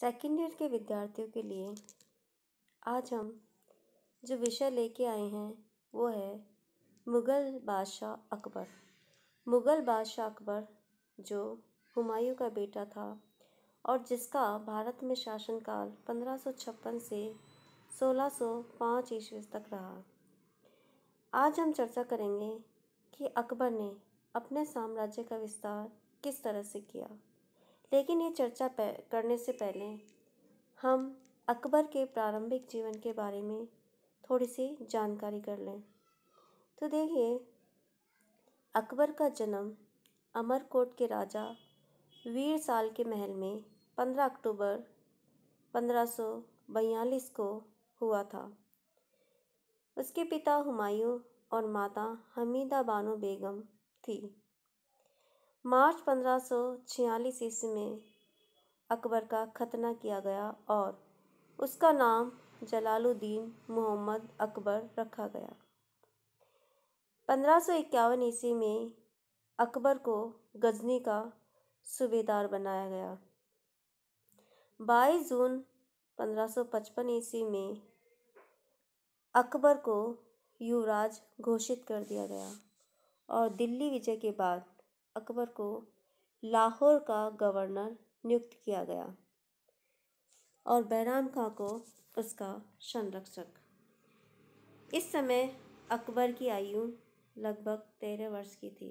second year के विद्यार्थियों के लिए आज हम जो विषय लेके आए हैं वो है मुग़ल बादशाह अकबर मुग़ल बादशाह अकबर जो हुमायूं का बेटा था और जिसका भारत में शासनकाल पंद्रह से 1605 ईस्वी तक रहा आज हम चर्चा करेंगे कि अकबर ने अपने साम्राज्य का विस्तार किस तरह से किया लेकिन ये चर्चा करने से पहले हम अकबर के प्रारंभिक जीवन के बारे में थोड़ी सी जानकारी कर लें तो देखिए अकबर का जन्म अमरकोट के राजा वीर साल के महल में 15 अक्टूबर 1542 को हुआ था उसके पिता हुमायूं और माता हमीदा बानो बेगम थी मार्च पंद्रह सौ छियालीस ईस्वी में अकबर का खतना किया गया और उसका नाम जलालुद्दीन मोहम्मद अकबर रखा गया पंद्रह सौ इक्यावन ईस्वी में अकबर को गजनी का सूबेदार बनाया गया बाईस जून पंद्रह सौ पचपन ईस्वी में अकबर को युवराज घोषित कर दिया गया और दिल्ली विजय के बाद अकबर को लाहौर का गवर्नर नियुक्त किया गया और बहराम खां को उसका संरक्षक इस समय अकबर की आयु लगभग तेरह वर्ष की थी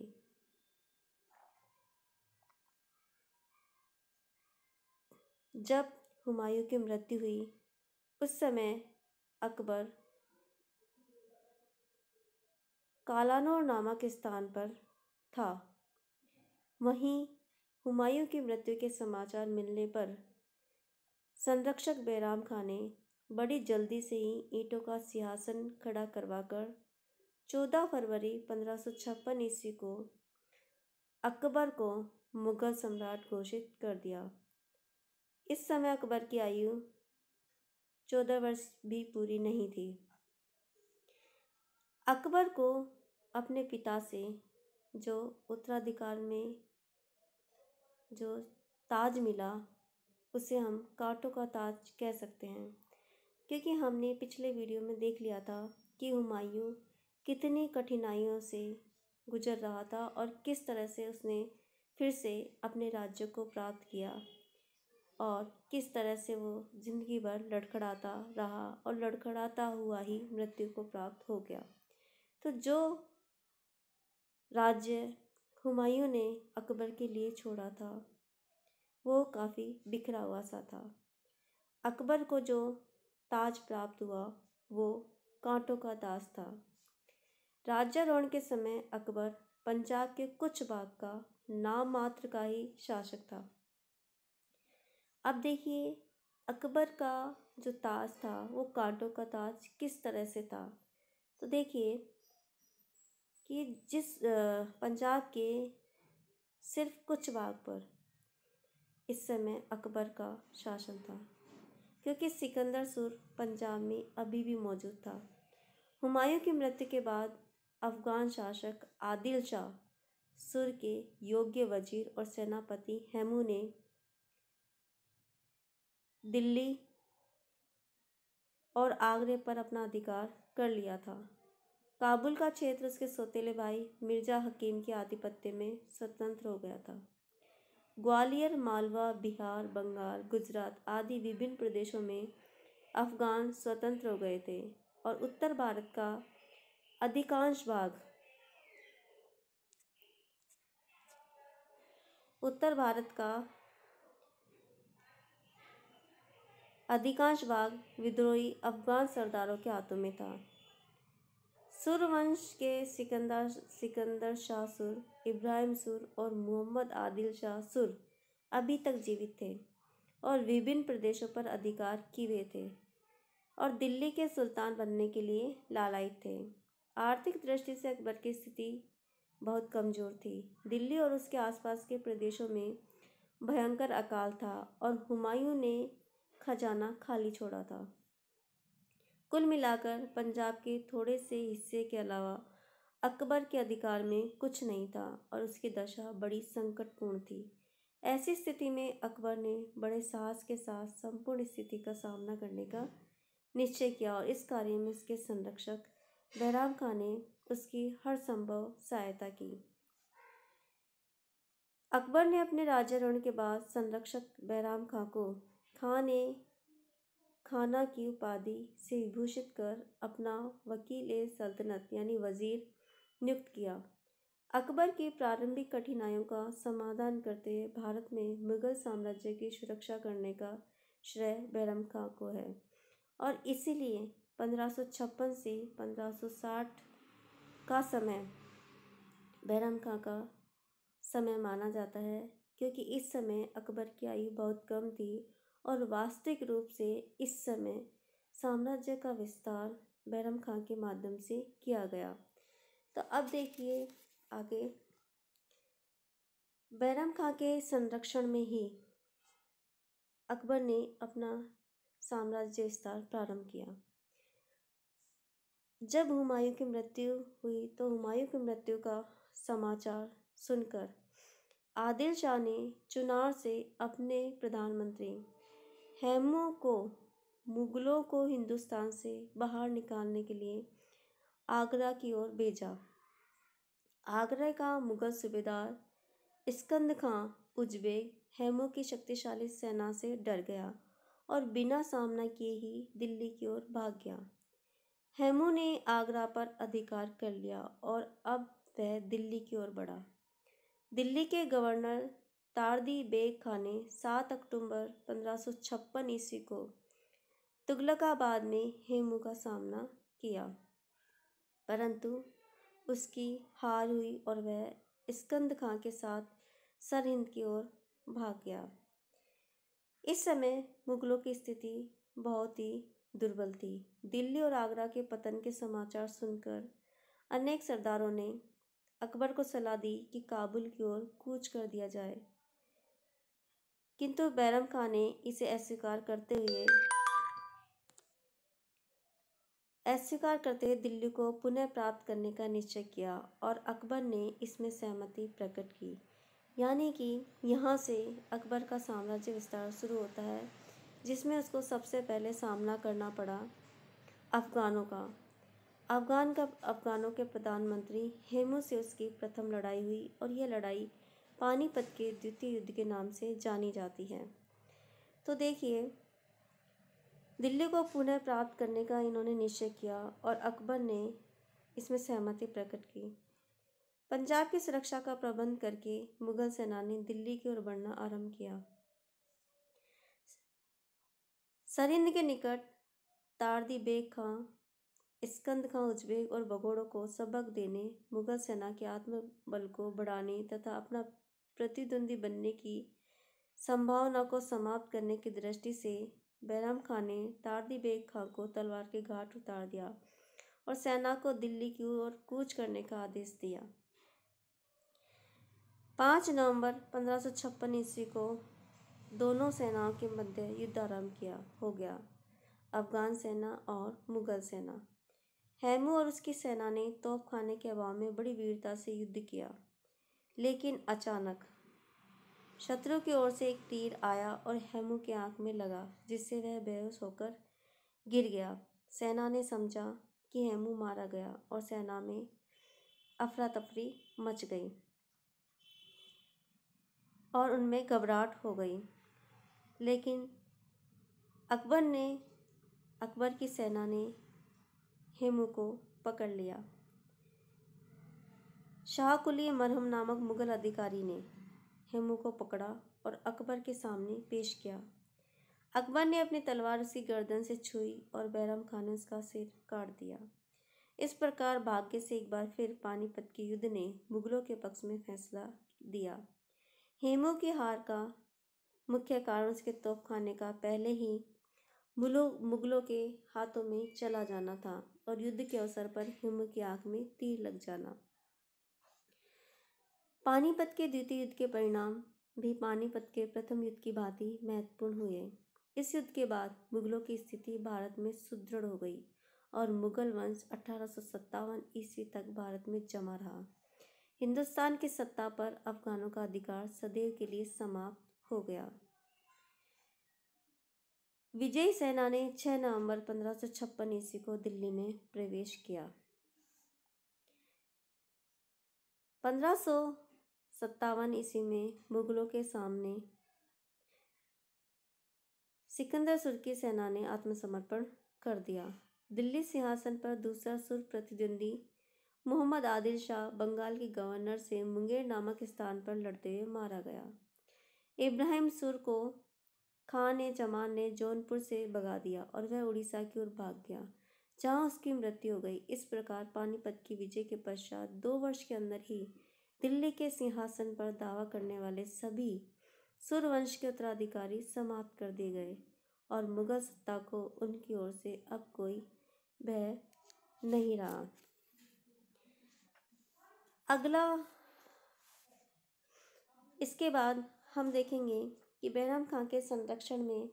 जब हुमायूं की मृत्यु हुई उस समय अकबर कालानोर नामक स्थान पर था वहीं हुमायूं की मृत्यु के समाचार मिलने पर संरक्षक बैराम खान ने बड़ी जल्दी से ही ईंटों का सिंहासन खड़ा करवाकर चौदह फरवरी पंद्रह सौ छप्पन ईस्वी को अकबर को मुगल सम्राट घोषित कर दिया इस समय अकबर की आयु चौदह वर्ष भी पूरी नहीं थी अकबर को अपने पिता से जो उत्तराधिकार में जो ताज मिला उसे हम काटों का ताज कह सकते हैं क्योंकि हमने पिछले वीडियो में देख लिया था कि हुमायूं कितनी कठिनाइयों से गुजर रहा था और किस तरह से उसने फिर से अपने राज्य को प्राप्त किया और किस तरह से वो ज़िंदगी भर लड़खड़ाता रहा और लड़खड़ाता हुआ ही मृत्यु को प्राप्त हो गया तो जो राज्य हुमायूं ने अकबर के लिए छोड़ा था वो काफ़ी बिखरा हुआ सा था अकबर को जो ताज प्राप्त हुआ वो कांटों का ताज था राजा के समय अकबर पंजाब के कुछ भाग का नाम मात्र का ही शासक था अब देखिए अकबर का जो ताज था वो कांटों का ताज किस तरह से था तो देखिए कि जिस पंजाब के सिर्फ कुछ भाग पर इस समय अकबर का शासन था क्योंकि सिकंदर सुर पंजाब में अभी भी मौजूद था हुमायूं की मृत्यु के बाद अफ़गान शासक आदिल शाह सुर के योग्य वजीर और सेनापति हेमू ने दिल्ली और आगरे पर अपना अधिकार कर लिया था काबुल का क्षेत्र उसके सौतेले भाई मिर्ज़ा हकीम के आधिपत्य में स्वतंत्र हो गया था ग्वालियर मालवा बिहार बंगाल गुजरात आदि विभिन्न प्रदेशों में अफ़गान स्वतंत्र हो गए थे और उत्तर भारत का अधिकांश भाग उत्तर भारत का अधिकांश भाग विद्रोही अफगान सरदारों के हाथों में था सुरवंश के सिकंदर सिकंदर शाह सुर इब्राहिम सुर और मोहम्मद आदिल शाह सुर अभी तक जीवित थे और विभिन्न प्रदेशों पर अधिकार किए हुए थे और दिल्ली के सुल्तान बनने के लिए लालायित थे आर्थिक दृष्टि से अकबर की स्थिति बहुत कमज़ोर थी दिल्ली और उसके आसपास के प्रदेशों में भयंकर अकाल था और हुमायूं ने खजाना खाली छोड़ा था कुल मिलाकर पंजाब के थोड़े से हिस्से के अलावा अकबर के अधिकार में कुछ नहीं था और उसकी दशा बड़ी संकटपूर्ण थी ऐसी स्थिति में अकबर ने बड़े साहस के साथ संपूर्ण स्थिति का सामना करने का निश्चय किया और इस कार्य में उसके संरक्षक बहराम खान ने उसकी हर संभव सहायता की अकबर ने अपने रण के बाद संरक्षक बहराम खां को खां ने खाना की उपाधि से भूषित कर अपना वकील ए सल्तनत यानी वज़ीर नियुक्त किया अकबर की प्रारंभिक कठिनाइयों का समाधान करते हुए भारत में मुगल साम्राज्य की सुरक्षा करने का श्रेय बैरम खां को है और इसीलिए 1556 से 1560 का समय बैरम खां का समय माना जाता है क्योंकि इस समय अकबर की आयु बहुत कम थी और वास्तविक रूप से इस समय साम्राज्य का विस्तार बैरम खां के माध्यम से किया गया तो अब देखिए आगे बैरम खां के संरक्षण में ही अकबर ने अपना साम्राज्य विस्तार प्रारंभ किया जब हुमायूं की मृत्यु हुई तो हुमायूं की मृत्यु का समाचार सुनकर आदिल शाह ने चुनार से अपने प्रधानमंत्री हैमों को मुग़लों को हिंदुस्तान से बाहर निकालने के लिए आगरा की ओर भेजा आगरा का मुग़ल सूबेदार स्कंद खां उजबे हेमू की शक्तिशाली सेना से डर गया और बिना सामना किए ही दिल्ली की ओर भाग गया हेमू ने आगरा पर अधिकार कर लिया और अब वह दिल्ली की ओर बढ़ा दिल्ली के गवर्नर तारदी बेग खां ने सात अक्टूबर पंद्रह सौ छप्पन ईस्वी को तुगलकाबाद में हेमू का सामना किया परंतु उसकी हार हुई और वह स्कंद खां के साथ सरहिंद की ओर भाग गया इस समय मुगलों की स्थिति बहुत ही दुर्बल थी दिल्ली और आगरा के पतन के समाचार सुनकर अनेक सरदारों ने अकबर को सलाह दी कि काबुल की ओर कूच कर दिया जाए किंतु बैरम खान ने इसे अस्वीकार करते हुए अस्वीकार करते हुए दिल्ली को पुनः प्राप्त करने का निश्चय किया और अकबर ने इसमें सहमति प्रकट की यानी कि यहाँ से अकबर का साम्राज्य विस्तार शुरू होता है जिसमें उसको सबसे पहले सामना करना पड़ा अफ़गानों का अफ़गान का अफ़गानों के प्रधानमंत्री हेमू से उसकी प्रथम लड़ाई हुई और यह लड़ाई पानीपत के द्वितीय युद्ध के नाम से जानी जाती है तो देखिए दिल्ली को पुनः प्राप्त करने का इन्होंने निश्चय किया और अकबर ने इसमें सहमति प्रकट की पंजाब की सुरक्षा का प्रबंध करके मुगल सेना ने दिल्ली की ओर बढ़ना आरंभ किया सरिंद के निकट तारदी बेग खां स्कंद खां उजबेग और बगोड़ों को सबक देने मुगल सेना के आत्मबल को बढ़ाने तथा अपना प्रतिद्वंदी बनने की संभावना को समाप्त करने की दृष्टि से बैराम खान ने तारदी बेग खां को तलवार के घाट उतार दिया और सेना को दिल्ली की ओर कूच करने का आदेश दिया पाँच नवंबर पंद्रह सौ छप्पन ईस्वी को दोनों सेनाओं के मध्य युद्ध आरम्भ किया हो गया अफगान सेना और मुगल सेना हैमू और उसकी सेना ने तोपखाने के अभाव में बड़ी वीरता से युद्ध किया लेकिन अचानक शत्रु की ओर से एक तीर आया और हेमू के आंख में लगा जिससे वह बेहोश होकर गिर गया सेना ने समझा कि हेमू मारा गया और सेना में अफरा तफरी मच गई और उनमें घबराहट हो गई लेकिन अकबर ने अकबर की सेना ने हेमू को पकड़ लिया शाहकुली मरहम नामक मुग़ल अधिकारी ने हेमू को पकड़ा और अकबर के सामने पेश किया अकबर ने अपनी तलवार उसकी गर्दन से छुई और बैरम खान ने उसका सिर काट दिया इस प्रकार भाग्य से एक बार फिर पानीपत के युद्ध ने मुगलों के पक्ष में फैसला दिया हेमू की हार का मुख्य कारण उसके तोपखाने का पहले ही मुगलों के हाथों में चला जाना था और युद्ध के अवसर पर हेमू की आँख में तीर लग जाना पानीपत के द्वितीय युद्ध के परिणाम भी पानीपत के प्रथम युद्ध की भांति महत्वपूर्ण हुए इस युद्ध के बाद मुगलों की स्थिति भारत में सुदृढ़ हो गई और मुगल वंश अठारह ईस्वी तक भारत में जमा रहा हिंदुस्तान की सत्ता पर अफगानों का अधिकार सदैव के लिए समाप्त हो गया विजयी सेना ने 6 नवंबर पंद्रह ईस्वी को दिल्ली में प्रवेश किया पंद्रह सत्तावन ईस्वी में मुगलों के सामने सिकंदर सुर की सेना ने आत्मसमर्पण कर दिया दिल्ली सिंहासन पर दूसरा सुर प्रतिद्वंदी मोहम्मद आदिल शाह बंगाल के गवर्नर से मुंगेर नामक स्थान पर लड़ते हुए मारा गया इब्राहिम सुर को खान ने जमान ने जौनपुर से भगा दिया और वह उड़ीसा की ओर भाग गया जहां उसकी मृत्यु हो गई इस प्रकार पानीपत की विजय के पश्चात दो वर्ष के अंदर ही दिल्ली के सिंहासन पर दावा करने वाले सभी सूर्यवंश के उत्तराधिकारी समाप्त कर दिए गए और मुगल सत्ता को उनकी ओर से अब कोई भय नहीं रहा अगला इसके बाद हम देखेंगे कि बैराम खां के संरक्षण में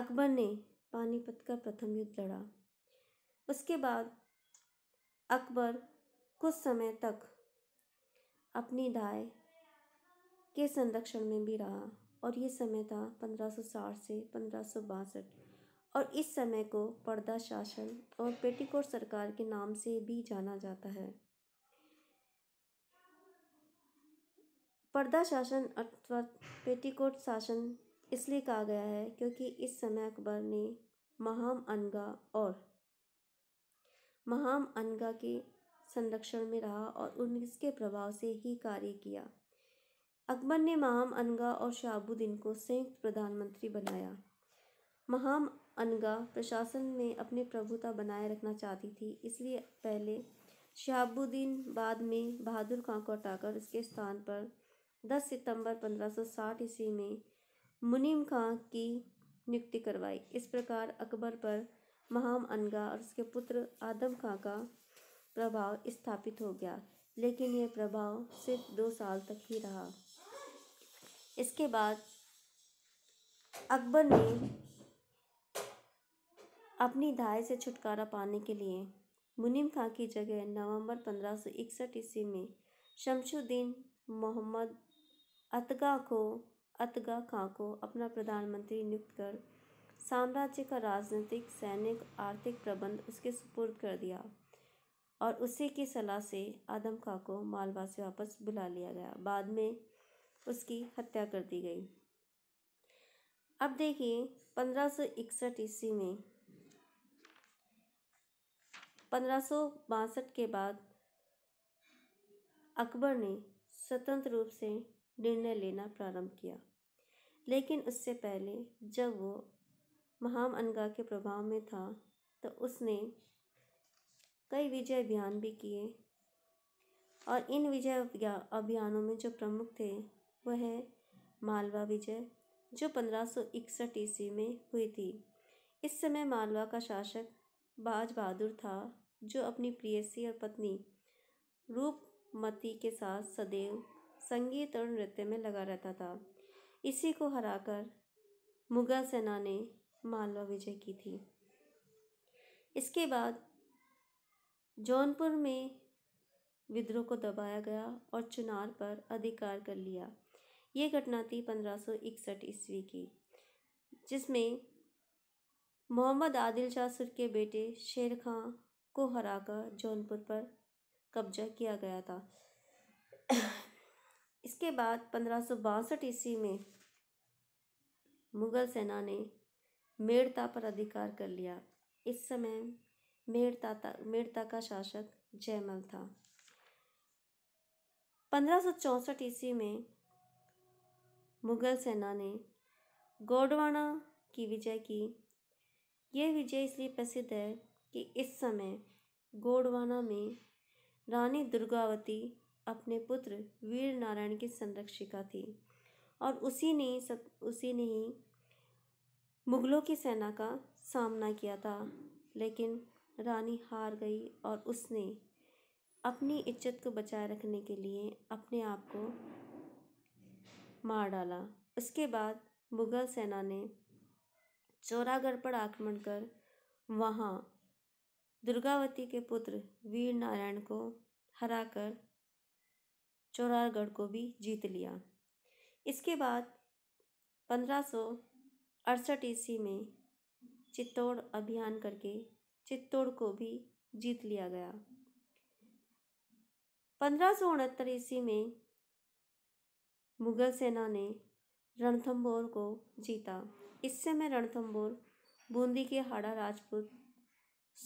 अकबर ने पानीपत का प्रथम युद्ध लड़ा उसके बाद अकबर कुछ समय तक अपनी दाय के संरक्षण में भी रहा और ये समय था 1560 से पंद्रह और इस समय को पर्दा शासन और पेटिकोट सरकार के नाम से भी जाना जाता है पर्दा शासन अथवा पेटिकोट शासन इसलिए कहा गया है क्योंकि इस समय अकबर ने महाम अनगा और महाम अनगा के संरक्षण में रहा और के प्रभाव से ही कार्य किया अकबर ने महाम अनगा और शाहबुद्दीन को संयुक्त प्रधानमंत्री बनाया महाम अनगा प्रशासन में अपनी प्रभुता बनाए रखना चाहती थी इसलिए पहले शहाबुद्दीन बाद में बहादुर खां को हटाकर उसके स्थान पर 10 सितंबर 1560 ईस्वी में मुनीम खां की नियुक्ति करवाई इस प्रकार अकबर पर महाम अनगा और उसके पुत्र आदम खां का प्रभाव स्थापित हो गया लेकिन यह प्रभाव सिर्फ दो साल तक ही रहा इसके बाद अकबर ने अपनी धाय से छुटकारा पाने के लिए मुनीम खां की जगह नवंबर पंद्रह सौ इकसठ ईस्वी में शमशुद्दीन मोहम्मद अतगा को अतगा खां को अपना प्रधानमंत्री नियुक्त कर साम्राज्य का राजनीतिक सैनिक आर्थिक प्रबंध उसके सुपुर्द कर दिया और उसी की सलाह से आदम खां को मालवा से वापस बुला लिया गया बाद में उसकी हत्या कर दी गई अब देखिए पंद्रह सौ इकसठ ईस्वी में पंद्रह सौ बासठ के बाद अकबर ने स्वतंत्र रूप से निर्णय लेना प्रारंभ किया लेकिन उससे पहले जब वो महाम अनगा के प्रभाव में था तो उसने कई विजय अभियान भी किए और इन विजय अभियानों में जो प्रमुख थे वह मालवा विजय जो पंद्रह सौ इकसठ ईस्वी में हुई थी इस समय मालवा का शासक बाज बहादुर था जो अपनी प्रियसी और पत्नी रूपमती के साथ सदैव संगीत और नृत्य में लगा रहता था इसी को हराकर मुगल सेना ने मालवा विजय की थी इसके बाद जौनपुर में विद्रोह को दबाया गया और चुनार पर अधिकार कर लिया ये घटना थी पंद्रह सौ इकसठ ईस्वी की जिसमें मोहम्मद आदिल शाह सुर के बेटे शेर खां को हराकर जौनपुर पर कब्जा किया गया था इसके बाद पंद्रह सौ बासठ ईस्वी में मुग़ल सेना ने मेड़ता पर अधिकार कर लिया इस समय मेड़ता मेड़ता का शासक जयमल था पंद्रह सौ चौंसठ ईस्वी में मुगल सेना ने गोडवाना की विजय की यह विजय इसलिए प्रसिद्ध है कि इस समय गोडवाना में रानी दुर्गावती अपने पुत्र वीर नारायण की संरक्षिका थी और उसी ने सब उसी ने ही मुगलों की सेना का सामना किया था लेकिन रानी हार गई और उसने अपनी इज्जत को बचाए रखने के लिए अपने आप को मार डाला उसके बाद मुग़ल सेना ने चौरागढ़ पर आक्रमण कर वहाँ दुर्गावती के पुत्र वीर नारायण को हराकर चौरागढ़ को भी जीत लिया इसके बाद पंद्रह सौ अड़सठ ईस्वी में चित्तौड़ अभियान करके चित्तौड़ को भी जीत लिया गया पंद्रह सौ उनहत्तर ईस्वी में मुगल सेना ने रणथम्बोर को जीता इस समय रणथम्बोर बूंदी के हाड़ा राजपूत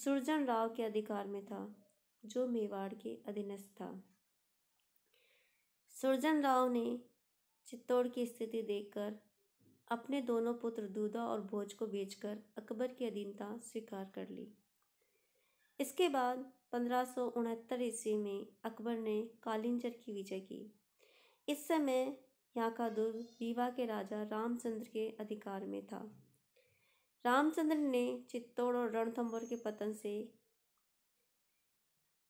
सुरजन राव के अधिकार में था जो मेवाड़ के अधीनस्थ था सुरजन राव ने चित्तौड़ की स्थिति देखकर अपने दोनों पुत्र दूधा और भोज को बेचकर अकबर की अधीनता स्वीकार कर ली इसके बाद पंद्रह सौ उनहत्तर ईस्वी में अकबर ने कालिंजर की विजय की इस समय यहाँ का दुर्ग रीवा के राजा रामचंद्र के अधिकार में था रामचंद्र ने चित्तौड़ और रणथंबोर के पतन से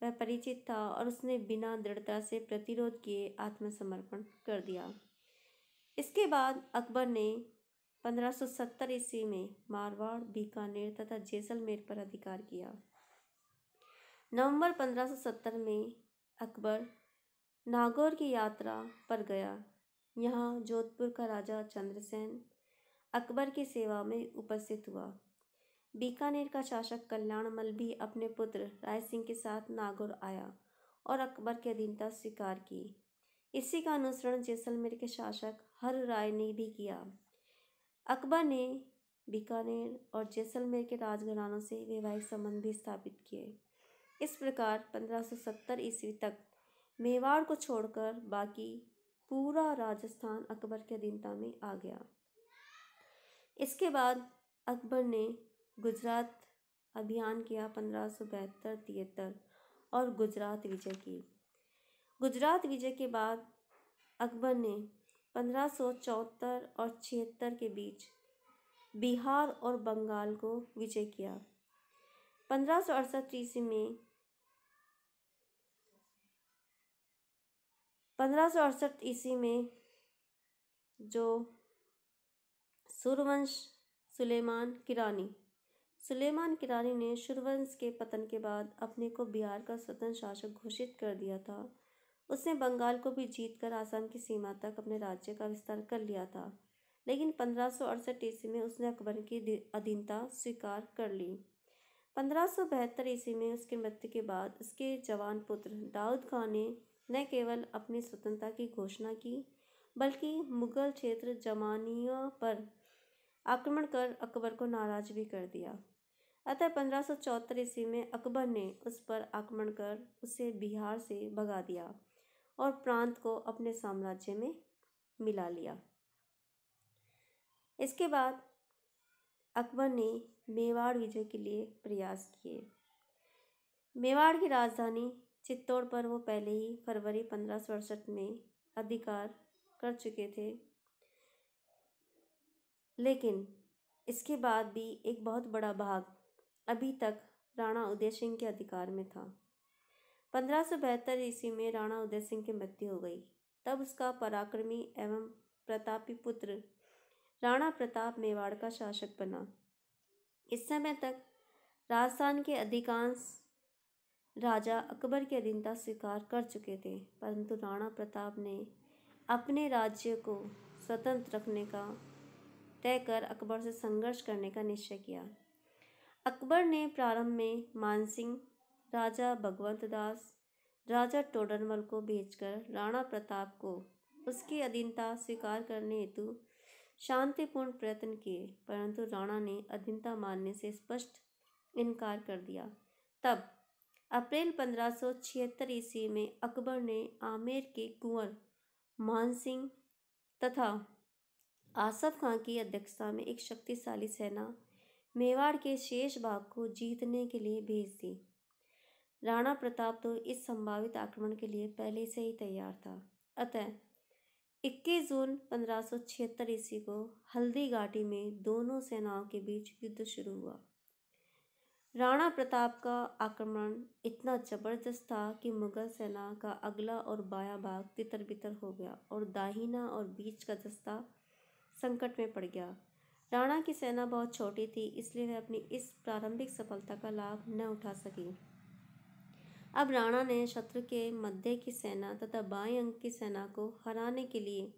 वह परिचित था और उसने बिना दृढ़ता से प्रतिरोध किए आत्मसमर्पण कर दिया इसके बाद अकबर ने 1570 ईस्वी में मारवाड़ बीकानेर तथा जैसलमेर पर अधिकार किया नवंबर 1570 में अकबर नागौर की यात्रा पर गया यहाँ जोधपुर का राजा चंद्रसेन अकबर की सेवा में उपस्थित हुआ बीकानेर का शासक कल्याण मल भी अपने पुत्र राय सिंह के साथ नागौर आया और अकबर की अधीनता स्वीकार की इसी का अनुसरण जैसलमेर के शासक हर राय ने भी किया अकबर ने बीकानेर और जैसलमेर के राजघरानों से वैवाहिक संबंध भी स्थापित किए इस प्रकार 1570 ईस्वी तक मेवाड़ को छोड़कर बाकी पूरा राजस्थान अकबर के अधीनता में आ गया इसके बाद अकबर ने गुजरात अभियान किया पंद्रह सौ बहत्तर तिहत्तर और गुजरात विजय की गुजरात विजय के बाद अकबर ने पंद्रह सौ चौहत्तर और छिहत्तर के बीच बिहार और बंगाल को विजय किया पंद्रह सौ अड़सठ ईस्वी में पंद्रह सौ अड़सठ ईस्वी में जो सूर्यवंश सुलेमान किरानी सुलेमान किरानी ने सूर्यवंश के पतन के बाद अपने को बिहार का स्वतंत्र शासक घोषित कर दिया था उसने बंगाल को भी जीतकर आसाम की सीमा तक अपने राज्य का विस्तार कर लिया था लेकिन पंद्रह सौ अड़सठ ईस्वी में उसने अकबर की अधीनता स्वीकार कर ली पंद्रह सौ बहत्तर ईस्वी में उसकी मृत्यु के बाद उसके जवान पुत्र दाऊद खान ने न केवल अपनी स्वतंत्रता की घोषणा की बल्कि मुगल क्षेत्र जमानिया पर आक्रमण कर अकबर को नाराज भी कर दिया अतः पंद्रह सौ चौहत्तर ईस्वी में अकबर ने उस पर आक्रमण कर उसे बिहार से भगा दिया और प्रांत को अपने साम्राज्य में मिला लिया इसके बाद अकबर ने मेवाड़ विजय के लिए प्रयास किए मेवाड़ की राजधानी चित्तौड़ पर वो पहले ही फरवरी पंद्रह सौ अड़सठ में अधिकार कर चुके थे लेकिन इसके बाद भी एक बहुत बड़ा भाग अभी तक राणा उदय सिंह के अधिकार में था पंद्रह सौ बहत्तर ईस्वी में राणा उदय सिंह की मृत्यु हो गई तब उसका पराक्रमी एवं प्रतापी पुत्र राणा प्रताप मेवाड़ का शासक बना इस समय तक राजस्थान के अधिकांश राजा अकबर की अधीनता स्वीकार कर चुके थे परंतु राणा प्रताप ने अपने राज्य को स्वतंत्र रखने का तय कर अकबर से संघर्ष करने का निश्चय किया अकबर ने प्रारंभ में मानसिंह राजा भगवंत दास राजा टोडरमल को भेजकर राणा प्रताप को उसकी अधीनता स्वीकार करने हेतु शांतिपूर्ण प्रयत्न किए परंतु राणा ने अधीनता मानने से स्पष्ट इनकार कर दिया तब अप्रैल पंद्रह सौ छिहत्तर ईस्वी में अकबर ने आमेर के कुंवर मानसिंह तथा आसफ खां की अध्यक्षता में एक शक्तिशाली सेना मेवाड़ के शेष भाग को जीतने के लिए भेज दी राणा प्रताप तो इस संभावित आक्रमण के लिए पहले से ही तैयार था अतः 21 जून पंद्रह ईस्वी को हल्दी घाटी में दोनों सेनाओं के बीच युद्ध शुरू हुआ राणा प्रताप का आक्रमण इतना ज़बरदस्त था कि मुगल सेना का अगला और बायां भाग तितर बितर हो गया और दाहिना और बीच का दस्ता संकट में पड़ गया राणा की सेना बहुत छोटी थी इसलिए वह अपनी इस प्रारंभिक सफलता का लाभ न उठा सकी अब राणा ने शत्रु के मध्य की सेना तथा बाएं अंग की सेना को हराने के लिए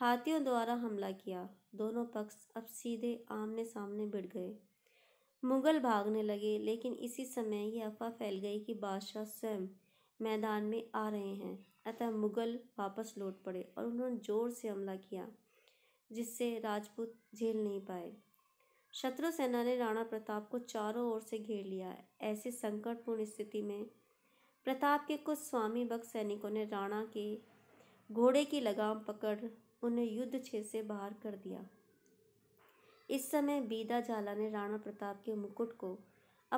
हाथियों द्वारा हमला किया दोनों पक्ष अब सीधे आमने सामने भिड़ गए मुग़ल भागने लगे लेकिन इसी समय यह अफवाह फैल गई कि बादशाह स्वयं मैदान में आ रहे हैं अतः मुग़ल वापस लौट पड़े और उन्होंने ज़ोर से हमला किया जिससे राजपूत झेल नहीं पाए शत्रु सेना ने राणा प्रताप को चारों ओर से घेर लिया ऐसे संकटपूर्ण स्थिति में प्रताप के कुछ स्वामी भक्त सैनिकों ने राणा के घोड़े की लगाम पकड़ उन्हें युद्ध क्षेत्र से बाहर कर दिया इस समय बीदा झाला ने राणा प्रताप के मुकुट को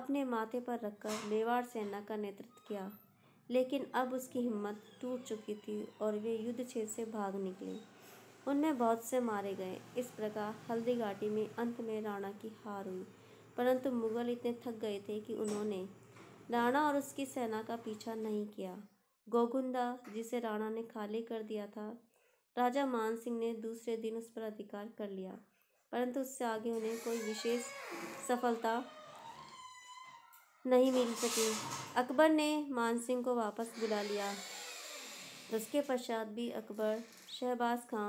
अपने माथे पर रखकर मेवाड़ सेना का नेतृत्व किया लेकिन अब उसकी हिम्मत टूट चुकी थी और वे युद्ध क्षेत्र से भाग निकले उनमें बहुत से मारे गए इस प्रकार हल्दी घाटी में अंत में राणा की हार हुई परंतु मुगल इतने थक गए थे कि उन्होंने राणा और उसकी सेना का पीछा नहीं किया गोगुंदा जिसे राणा ने खाली कर दिया था राजा मान सिंह ने दूसरे दिन उस पर अधिकार कर लिया परंतु उससे आगे उन्हें कोई विशेष सफलता नहीं मिल सकी अकबर ने मानसिंह को वापस बुला लिया उसके पश्चात भी अकबर शहबाज खां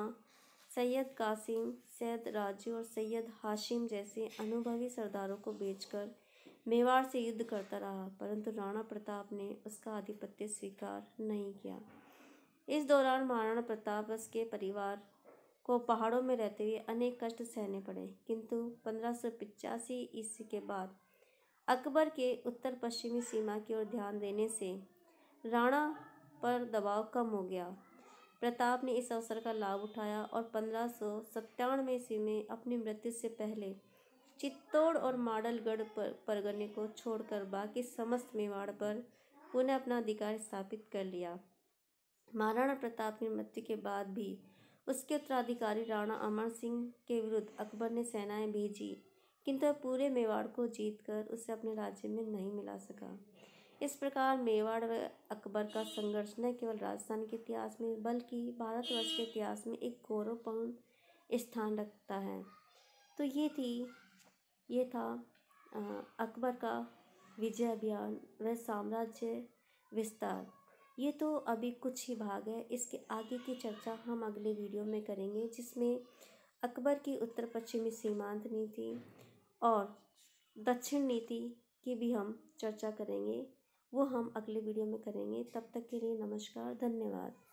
सैयद कासिम सैयद राजू और सैयद हाशिम जैसे अनुभवी सरदारों को बेचकर मेवाड़ से युद्ध करता रहा परंतु राणा प्रताप ने उसका आधिपत्य स्वीकार नहीं किया इस दौरान महाराणा प्रताप उसके परिवार को पहाड़ों में रहते हुए अनेक कष्ट सहने पड़े किंतु पंद्रह सौ ईस्वी के बाद अकबर के उत्तर पश्चिमी सीमा की ओर ध्यान देने से राणा पर दबाव कम हो गया प्रताप ने इस अवसर का लाभ उठाया और पंद्रह सौ सत्तानवे ईस्वी में अपनी मृत्यु से पहले चित्तौड़ और माडलगढ़ पर परगने को छोड़कर बाकी समस्त मेवाड़ पर पुनः अपना अधिकार स्थापित कर लिया महाराणा प्रताप की मृत्यु के बाद भी उसके उत्तराधिकारी राणा अमर सिंह के विरुद्ध अकबर ने सेनाएं भेजी किंतु वह पूरे मेवाड़ को जीतकर उसे अपने राज्य में नहीं मिला सका इस प्रकार मेवाड़ व अकबर का संघर्ष न केवल राजस्थान के इतिहास में बल्कि भारतवर्ष के इतिहास में एक गौरवपूर्ण स्थान रखता है तो ये थी ये था अकबर का विजय अभियान व साम्राज्य विस्तार ये तो अभी कुछ ही भाग है इसके आगे की चर्चा हम अगले वीडियो में करेंगे जिसमें अकबर की उत्तर पश्चिमी सीमांत नीति और दक्षिण नीति की भी हम चर्चा करेंगे वो हम अगले वीडियो में करेंगे तब तक के लिए नमस्कार धन्यवाद